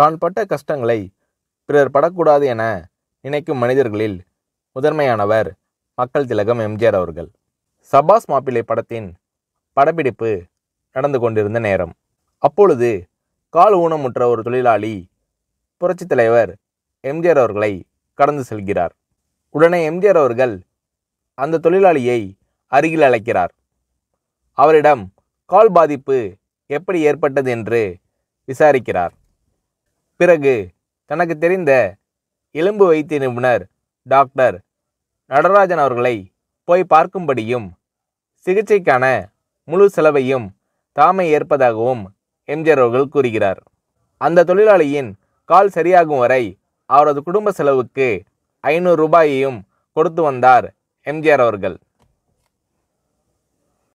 தான் பட்ட கஷ்டங்களை பிறர் படக்கூடாது என நினைக்கும் மனிதர்களில் முதன்மையானவர் மக்கள் திலகம் எம்ஜிஆர் அவர்கள் சபாஸ் மாப்பிள்ளை படத்தின் படப்பிடிப்பு நடந்து கொண்டிருந்த நேரம் அப்பொழுது கால் ஊனமுற்ற ஒரு தொழிலாளி புரட்சித் தலைவர் எம்ஜிஆர் அவர்களை கடந்து செல்கிறார் உடனே எம்ஜிஆர் அவர்கள் அந்த தொழிலாளியை அருகில் அழைக்கிறார் அவரிடம் கால் பாதிப்பு எப்படி ஏற்பட்டது என்று விசாரிக்கிறார் பிறகு தனக்கு தெரிந்த எலும்பு வைத்திய நிபுணர் டாக்டர் நடராஜன் அவர்களை போய் பார்க்கும்படியும் சிகிச்சைக்கான முழு செலவையும் தாமே ஏற்பதாகவும் எம்ஜிஆர் அவர்கள் கூறுகிறார் அந்த தொழிலாளியின் கால் சரியாகும் வரை அவரது குடும்ப செலவுக்கு ஐநூறு ரூபாயையும் கொடுத்து வந்தார் எம்ஜிஆர் அவர்கள்